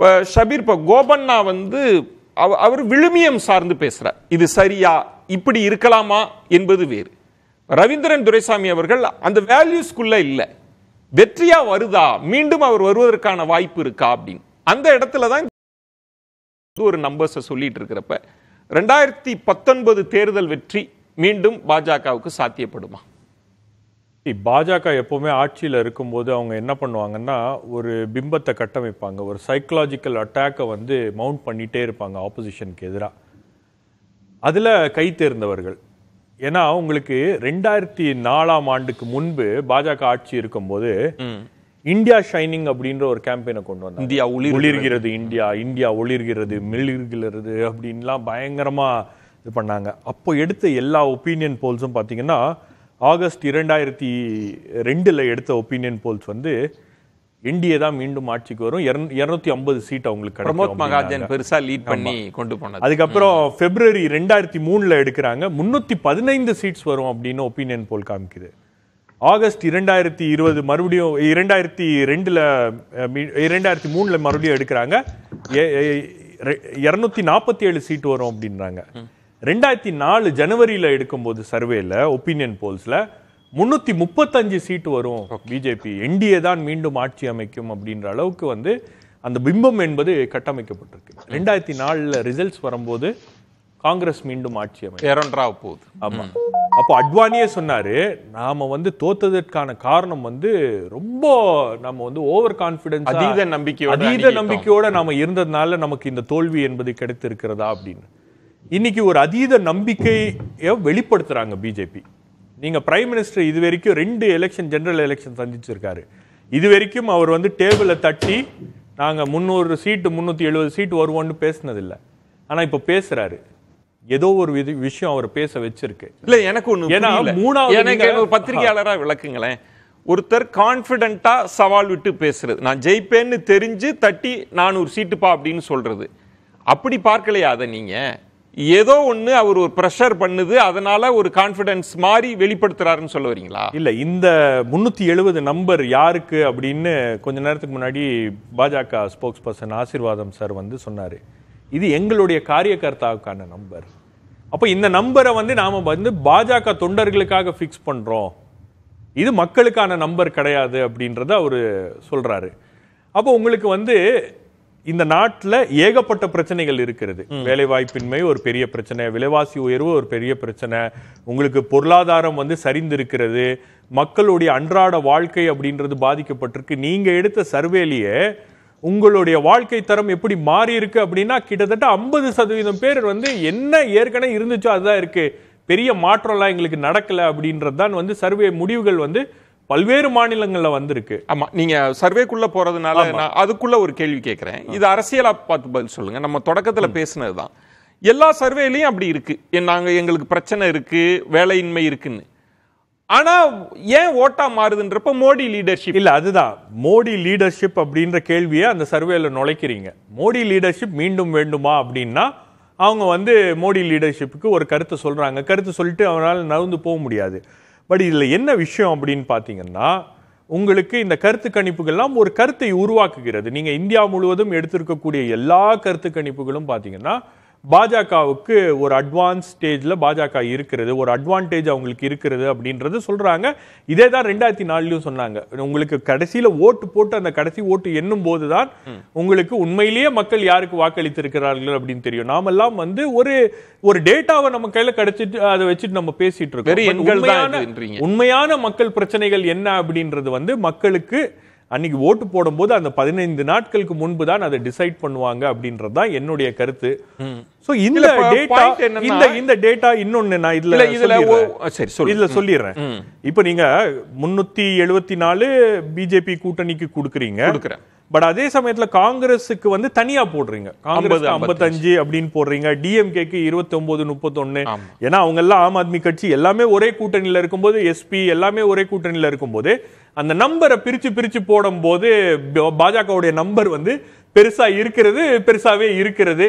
இப்போ ஷபீர் இப்போ கோபண்ணா வந்து அவ அவர் விழுமியம் சார்ந்து பேசுகிறார் இது சரியா இப்படி இருக்கலாமா என்பது வேறு ரவீந்திரன் துரைசாமி அவர்கள் அந்த வேல்யூஸ்குள்ளே இல்லை வெற்றியா வருதா மீண்டும் அவர் வருவதற்கான வாய்ப்பு இருக்கா அப்படின்னு அந்த இடத்துல தான் ஒரு நம்பர்ஸை சொல்லிட்டு இருக்கிறப்ப ரெண்டாயிரத்தி பத்தொன்பது தேர்தல் வெற்றி மீண்டும் பாஜகவுக்கு சாத்தியப்படுமா பாஜக எப்போவுமே ஆட்சியில் இருக்கும்போது அவங்க என்ன பண்ணுவாங்கன்னா ஒரு பிம்பத்தை கட்டமைப்பாங்க ஒரு சைக்கலாஜிக்கல் அட்டாக்கை வந்து மவுண்ட் பண்ணிகிட்டே இருப்பாங்க ஆப்போசிஷனுக்கு எதிராக அதில் கை தேர்ந்தவர்கள் ஏன்னா உங்களுக்கு ரெண்டாயிரத்தி நாலாம் ஆண்டுக்கு முன்பு பாஜக ஆட்சி இருக்கும்போது இந்தியா ஷைனிங் அப்படின்ற ஒரு கேம்பெயினை கொண்டு வந்தாங்க இந்தியா ஒளிர்கிறது இந்தியா இந்தியா ஒளிர்கிறது மெளிர்கிறது அப்படின்லாம் பயங்கரமாக இது பண்ணாங்க அப்போ எடுத்த எல்லா ஒப்பீனியன் போல்ஸும் பார்த்தீங்கன்னா ஆகஸ்ட் இரண்டாயிரத்தி ரெண்டில் எடுத்த ஒப்பீனியன் போல்ஸ் வந்து இந்தியா தான் மீண்டும் ஆட்சிக்கு வரும் இருநூத்தி ஐம்பது சீட் அவங்களுக்கு பிரமோத் மகாஜன் பெருசா லீட் பண்ணி கொண்டு போனது அதுக்கப்புறம் பிப்ரவரி ரெண்டாயிரத்தி மூணுல எடுக்கிறாங்க முன்னூத்தி பதினைந்து சீட்ஸ் வரும் அப்படின்னு ஒப்பீனியன் போல் காமிக்குது ஆகஸ்ட் இரண்டாயிரத்தி இருபது மறுபடியும் இரண்டாயிரத்தி ரெண்டுல இரண்டாயிரத்தி மூணுல மறுபடியும் எடுக்கிறாங்க இரநூத்தி நாற்பத்தி ஏழு சீட் வரும் அப்படின்றாங்க ரெண்டாயிரத்தி நாலு ஜனவரியில் எடுக்கும்போது சர்வேல ஒப்பீனியன் போல்ஸில் முந்நூற்றி முப்பத்தஞ்சு சீட்டு வரும் பிஜேபி என்டிஏ தான் மீண்டும் ஆட்சி அமைக்கும் அப்படின்ற அளவுக்கு வந்து அந்த பிம்பம் என்பது கட்டமைக்கப்பட்டிருக்கு ரெண்டாயிரத்தி நாலில் ரிசல்ட்ஸ் வரும்போது காங்கிரஸ் மீண்டும் ஆட்சி அமைக்கும் போகுது ஆமாம் அப்போ அட்வானியே சொன்னாரு நாம வந்து தோத்ததற்கான காரணம் வந்து ரொம்ப நம்ம வந்து ஓவர் கான்பிடன்ஸ் அதீத நம்பிக்கையோட அதீத நம்பிக்கையோட இருந்ததுனால நமக்கு இந்த தோல்வி என்பது கிடைத்திருக்கிறதா அப்படின்னு இன்னைக்கு ஒரு அதீத நம்பிக்கையை வெளிப்படுத்துகிறாங்க பிஜேபி நீங்கள் பிரைம் மினிஸ்டர் இது வரைக்கும் ரெண்டு எலெக்ஷன் ஜென்ரல் எலெக்ஷன் சந்திச்சிருக்காரு இது வரைக்கும் அவர் வந்து டேபிளை தட்டி நாங்கள் முந்நூறு சீட்டு முந்நூற்றி எழுபது சீட்டு வருவோன்னு பேசினதில்லை ஆனால் இப்போ பேசுகிறாரு ஏதோ ஒரு விதி விஷயம் அவர் பேச வச்சிருக்கு இல்ல எனக்கு ஒண்ணு ஏன்னா மூணாவது எனக்கு ஒரு பத்திரிகையாளரா விளக்குங்களேன் ஒருத்தர் கான்ஃபிடென்ட்டா சவால் விட்டு பேசுறது நான் ஜெயிப்பேன்னு தெரிஞ்சு தட்டி நானூறு சீட்டுப்பா அப்படின்னு சொல்றது அப்படி பார்க்கலையா அதை நீங்கள் ஏதோ ஒன்று அவர் ஒரு ப்ரெஷர் பண்ணுது அதனால ஒரு கான்ஃபிடென்ஸ் மாதிரி வெளிப்படுத்துறாருன்னு சொல்ல வரீங்களா இல்லை இந்த முந்நூற்றி எழுபது நம்பர் யாருக்கு அப்படின்னு கொஞ்ச நேரத்துக்கு முன்னாடி பாஜக ஸ்போக்ஸ் பர்சன் ஆசீர்வாதம் சார் வந்து சொன்னார் இது எங்களுடைய காரியகர்த்தாவுக்கான நம்பர் அப்போ இந்த நம்பரை வந்து நாம் வந்து பாஜக தொண்டர்களுக்காக ஃபிக்ஸ் பண்ணுறோம் இது மக்களுக்கான நம்பர் கிடையாது அப்படின்றத அவர் சொல்கிறாரு அப்போ உங்களுக்கு வந்து இந்த நாட்டில் ஏகப்பட்ட பிரச்சனைகள் இருக்கிறது வேலைவாய்ப்பின்மை ஒரு பெரிய பிரச்சனை விலைவாசி உயர்வு ஒரு பெரிய பிரச்சனை உங்களுக்கு பொருளாதாரம் வந்து சரிந்திருக்கிறது மக்களுடைய அன்றாட வாழ்க்கை அப்படின்றது பாதிக்கப்பட்டிருக்கு நீங்கள் எடுத்த சர்வேலியே உங்களுடைய வாழ்க்கை தரம் எப்படி மாறி இருக்கு அப்படின்னா கிட்டத்தட்ட ஐம்பது சதவீதம் பேர் வந்து என்ன ஏற்கனவே இருந்துச்சோ அதுதான் இருக்கு பெரிய மாற்றம்லாம் எங்களுக்கு நடக்கலை அப்படின்றது தான் வந்து சர்வே முடிவுகள் வந்து பல்வேறு மாநிலங்களில் வந்திருக்கு ஆமாம் நீங்கள் சர்வேக்குள்ளே போகிறதுனால நான் அதுக்குள்ளே ஒரு கேள்வி கேட்குறேன் இது அரசியலாக பார்த்து பதில் சொல்லுங்கள் நம்ம தொடக்கத்தில் பேசினதுதான் தான் எல்லா சர்வேலையும் அப்படி இருக்குது நாங்கள் எங்களுக்கு பிரச்சனை இருக்குது வேலையின்மை இருக்குன்னு ஆனால் ஏன் ஓட்டா மாறுதுன்றப்ப மோடி லீடர்ஷிப் இல்லை அதுதான் மோடி லீடர்ஷிப் அப்படின்ற கேள்வியை அந்த சர்வேல நுழைக்கிறீங்க மோடி லீடர்ஷிப் மீண்டும் வேண்டுமா அப்படின்னா அவங்க வந்து மோடி லீடர்ஷிப்புக்கு ஒரு கருத்தை சொல்கிறாங்க கருத்து சொல்லிட்டு அவனால் நகர்ந்து போக முடியாது பட் இதில் என்ன விஷயம் அப்படின்னு பார்த்தீங்கன்னா உங்களுக்கு இந்த கருத்து கணிப்புகள்லாம் ஒரு கருத்தை உருவாக்குகிறது நீங்கள் இந்தியா முழுவதும் எடுத்திருக்கக்கூடிய எல்லா கருத்து கணிப்புகளும் பார்த்தீங்கன்னா பாஜகவுக்கு ஒரு அட்வான்ஸ் ஸ்டேஜில் பாஜக இருக்கிறது ஒரு அட்வான்டேஜ் அவங்களுக்கு இருக்கிறது அப்படின்றது சொல்கிறாங்க இதே தான் ரெண்டாயிரத்தி நாலுலையும் சொன்னாங்க உங்களுக்கு கடைசியில் ஓட்டு போட்டு அந்த கடைசி ஓட்டு எண்ணும் போது தான் உங்களுக்கு உண்மையிலேயே மக்கள் யாருக்கு வாக்களித்திருக்கிறார்கள் அப்படின்னு தெரியும் நாமெல்லாம் வந்து ஒரு ஒரு டேட்டாவை நம்ம கையில் கிடைச்சிட்டு அதை வச்சுட்டு நம்ம பேசிட்டு இருக்கோம் உண்மையான மக்கள் பிரச்சனைகள் என்ன அப்படின்றது வந்து மக்களுக்கு அன்னைக்கு ஓட்டு போடும்போது அந்த பதினைந்து நாட்களுக்கு முன்பு தான் அதை டிசைட் பண்ணுவாங்க அப்படின்றது தான் என்னுடைய கருத்து சோ இந்த டேட்டா இந்த இந்த டேட்டா இன்னொன்னு நான் இதுல இதுல சரி சொல்லு இதுல சொல்லிடுறேன் இப்போ நீங்க முன்னூத்தி எழுபத்தி நாலு பிஜேபி கூட்டணிக்கு கொடுக்குறீங்க கொடுக்குறேன் பட் அதே சமயத்தில் காங்கிரஸுக்கு வந்து தனியா போடுறீங்க காங்கிரஸ் ஐம்பத்தஞ்சு அப்படின்னு போடுறீங்க டிஎம்கேக்கு இருபத்தி ஒன்பது முப்பத்தொன்னு ஏன்னா அவங்க எல்லாம் ஆம் ஆத்மி கட்சி எல்லாமே ஒரே கூட்டணியில் இருக்கும்போது எஸ்பி எல்லாமே ஒரே கூட்டணியில் இருக்கும்போது அந்த நம்பரை பிரிச்சு பிரிச்சு போடும் போது பாஜகவுடைய நம்பர் வந்து பெருசா இருக்கிறது பெருசாவே இருக்கிறது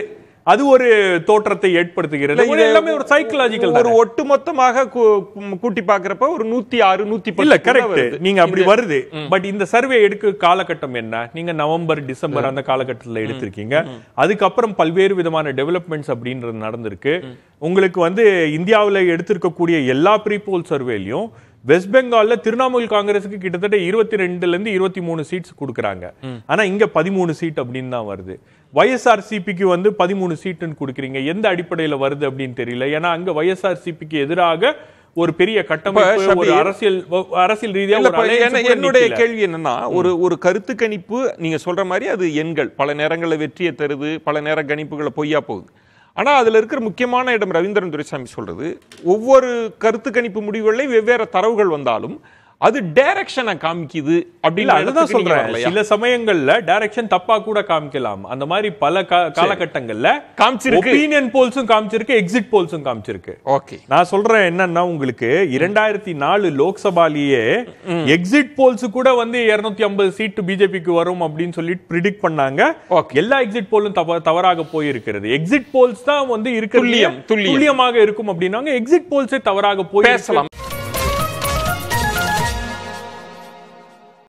அது ஒரு தோற்றத்தை ஏற்படுத்துகிறது எல்லாமே ஒரு சைக்கலாஜிக்கல் ஒரு ஒட்டுமொத்தமாக கூட்டி பாக்குறப்ப ஒரு நூத்தி ஆறு நூத்தி இல்ல கரெக்ட் நீங்க அப்படி வருது பட் இந்த சர்வே எடுக்க காலகட்டம் என்ன நீங்க நவம்பர் டிசம்பர் அந்த காலகட்டத்தில் எடுத்திருக்கீங்க அதுக்கப்புறம் பல்வேறு விதமான டெவலப்மெண்ட்ஸ் அப்படின்றது நடந்திருக்கு உங்களுக்கு வந்து இந்தியாவில் எடுத்திருக்கக்கூடிய எல்லா ப்ரீபோல் சர்வேலையும் வெஸ்ட் பெங்காலில் திரிணாமுல் காங்கிரஸுக்கு கிட்டத்தட்ட இருபத்தி ரெண்டுலேருந்து இருபத்தி மூணு சீட்ஸ் கொடுக்குறாங்க ஆனால் இங்கே பதிமூணு சீட் அப்படின்னு தான் வருது ஒய்எஸ்ஆர்சிபிக்கு வந்து பதிமூணு சீட்டுன்னு கொடுக்குறீங்க எந்த அடிப்படையில் வருது அப்படின்னு தெரியல ஏன்னா அங்கே ஒய்எஸ்ஆர்சிபிக்கு எதிராக ஒரு பெரிய கட்டமைப்பு ஒரு அரசியல் அரசியல் ரீதியாக என்னுடைய கேள்வி என்னன்னா ஒரு ஒரு கருத்து கணிப்பு நீங்க சொல்ற மாதிரி அது எண்கள் பல நேரங்களில் வெற்றியை தருது பல நேர கணிப்புகளை பொய்யா போகுது ஆனால் அதில் இருக்கிற முக்கியமான இடம் ரவீந்திரன் துரைசாமி சொல்கிறது ஒவ்வொரு கருத்து கணிப்பு முடிவுகளையும் வெவ்வேறு தரவுகள் வந்தாலும் அது டைரக்ஷனை காமிக்குது அப்படின்னு அதுதான் சில சமயங்கள்ல டைரக்ஷன் தப்பா கூட காமிக்கலாம் அந்த மாதிரி பல காலகட்டங்கள்ல காமிச்சிருக்கு ஒப்பீனியன் போல்ஸும் காமிச்சிருக்கு எக்ஸிட் போல்ஸும் காமிச்சிருக்கு ஓகே நான் சொல்றேன் என்னன்னா உங்களுக்கு இரண்டாயிரத்தி நாலு லோக்சபாலேயே எக்ஸிட் போல்ஸ் கூட வந்து இருநூத்தி ஐம்பது சீட்டு பிஜேபிக்கு வரும் அப்படின்னு சொல்லிட்டு ப்ரிடிக்ட் பண்ணாங்க எல்லா எக்ஸிட் போலும் தவறாக போயிருக்கிறது எக்ஸிட் போல்ஸ் தான் வந்து இருக்கிற துல்லியமாக இருக்கும் அப்படின்னாங்க எக்ஸிட் போல்ஸே தவறாக போய் பேசலாம்